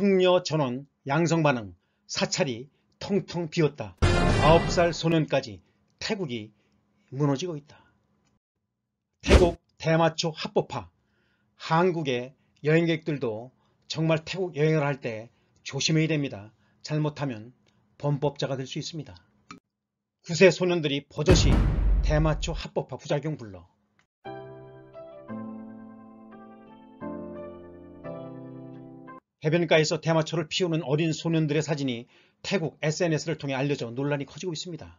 숙녀 전원 양성 반응 사찰이 텅텅 비었다. 9살 소년까지 태국이 무너지고 있다. 태국 대마초 합법화 한국의 여행객들도 정말 태국 여행을 할 때 조심해야 됩니다. 잘못하면 범법자가 될 수 있습니다. 9세 소년들이 버젓이 대마초 합법화 부작용 불러 해변가에서 대마초를 피우는 어린 소년들의 사진이 태국 SNS를 통해 알려져 논란이 커지고 있습니다.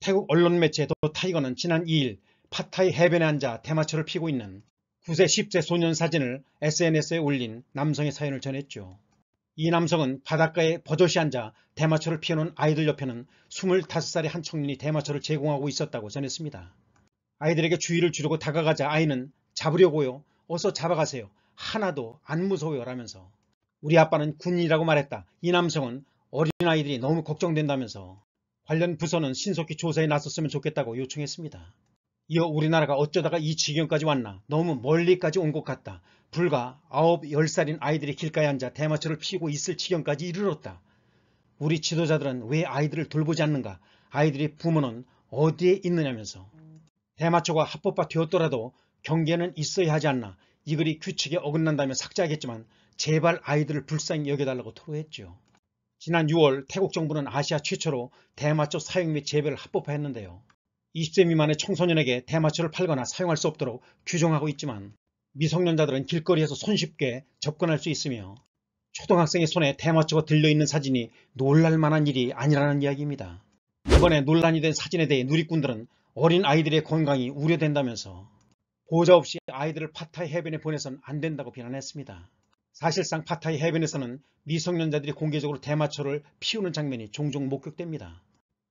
태국 언론 매체 더 타이거는 지난 2일 파타이 해변에 앉아 대마초를 피고 우 있는 9세 10세 소년 사진을 SNS에 올린 남성의 사연을 전했죠. 이 남성은 바닷가에 버젓이 앉아 대마초를 피우는 아이들 옆에는 25살의 한 청년이 대마초를 제공하고 있었다고 전했습니다. 아이들에게 주의를 주려고 다가가자 아이는 잡으려고요. 어서 잡아가세요. 하나도 안 무서워요. 라면서 우리 아빠는 군인이라고 말했다. 이 남성은 어린아이들이 너무 걱정된다면서 관련 부서는 신속히 조사에 나섰으면 좋겠다고 요청했습니다. 이어 우리나라가 어쩌다가 이 지경까지 왔나 너무 멀리까지 온 것 같다. 불과 9, 10살인 아이들이 길가에 앉아 대마초를 피고 우 있을 지경까지 이르렀다. 우리 지도자들은 왜 아이들을 돌보지 않는가 아이들의 부모는 어디에 있느냐면서 대마초가 합법화 되었더라도 경계는 있어야 하지 않나 이 글이 규칙에 어긋난다면 삭제하겠지만 제발 아이들을 불쌍히 여겨달라고 토로했죠. 지난 6월 태국 정부는 아시아 최초로 대마초 사용 및 재배를 합법화했는데요. 20세 미만의 청소년에게 대마초를 팔거나 사용할 수 없도록 규정하고 있지만 미성년자들은 길거리에서 손쉽게 접근할 수 있으며 초등학생의 손에 대마초가 들려있는 사진이 놀랄만한 일이 아니라는 이야기입니다. 이번에 논란이 된 사진에 대해 누리꾼들은 어린 아이들의 건강이 우려된다면서 보호자 없이 아이들을 파타이 해변에 보내선 안 된다고 비난했습니다. 사실상 파타이 해변에서는 미성년자들이 공개적으로 대마초를 피우는 장면이 종종 목격됩니다.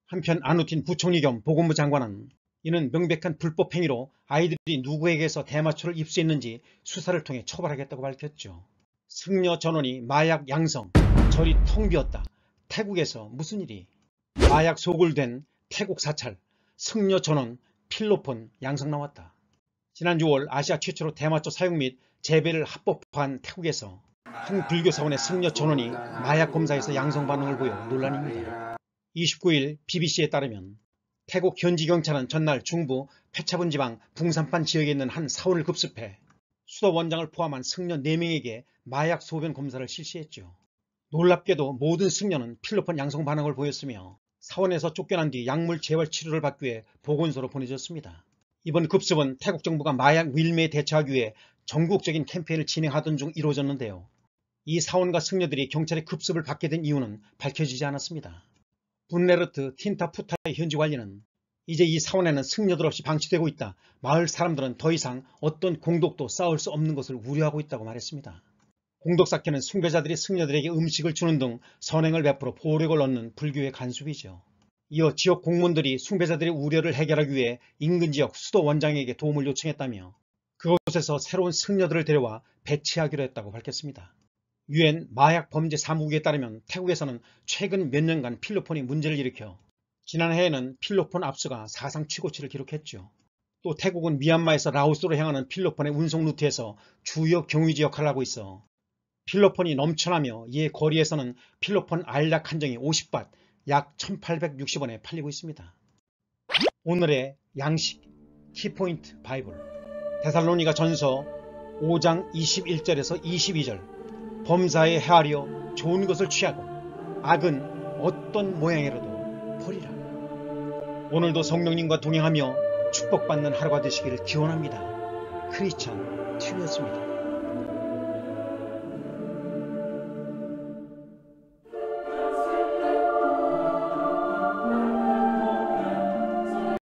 한편 아누틴 부총리 겸 보건부 장관은 이는 명백한 불법 행위로 아이들이 누구에게서 대마초를 입수했는지 수사를 통해 처벌하겠다고 밝혔죠. 승려 전원이 마약 양성, 절이 텅 비었다. 태국에서 무슨 일이? 마약 소굴된 태국 사찰, 승려 전원, 필로폰 양성 나왔다. 지난 6월 아시아 최초로 대마초 사용 및 재배를 합법화한 태국에서 한 불교 사원의 승려 전원이 마약 검사에서 양성 반응을 보여 논란입니다. 29일 BBC에 따르면 태국 현지 경찰은 전날 중부 페차분 지방 붕산판 지역에 있는 한 사원을 급습해 수도 원장을 포함한 승려 4명에게 마약 소변 검사를 실시했죠. 놀랍게도 모든 승려는 필로폰 양성 반응을 보였으며 사원에서 쫓겨난 뒤 약물 재활 치료를 받기 위해 보건소로 보내졌습니다. 이번 급습은 태국 정부가 마약 밀매에 대처하기 위해 전국적인 캠페인을 진행하던 중 이루어졌는데요. 이 사원과 승려들이 경찰의 급습을 받게 된 이유는 밝혀지지 않았습니다. 분레르트 틴타푸타의 현지 관리는 이제 이 사원에는 승려들 없이 방치되고 있다. 마을 사람들은 더 이상 어떤 공덕도 싸울 수 없는 것을 우려하고 있다고 말했습니다. 공덕사케는 승배자들이 승려들에게 음식을 주는 등 선행을 베풀어 보호력을 얻는 불교의 간습이죠. 이어 지역 공무원들이 숭배자들의 우려를 해결하기 위해 인근 지역 수도 원장에게 도움을 요청했다며 그곳에서 새로운 승려들을 데려와 배치하기로 했다고 밝혔습니다. 유엔 마약 범죄 사무국에 따르면 태국에서는 최근 몇 년간 필로폰이 문제를 일으켜 지난해에는 필로폰 압수가 사상 최고치를 기록했죠. 또 태국은 미얀마에서 라오스로 향하는 필로폰의 운송 루트에서 주요 경유지 역할을 하고 있어 필로폰이 넘쳐나며 이에 거리에서는 필로폰 알약 한정이 50밭 약 1860원에 팔리고 있습니다. 오늘의 양식 키포인트 바이블 데살로니가 전서 5장 21절에서 22절 범사에 헤아려 좋은 것을 취하고 악은 어떤 모양이라도 버리라. 오늘도 성령님과 동행하며 축복받는 하루가 되시기를 기원합니다. 크리스찬 TV였습니다.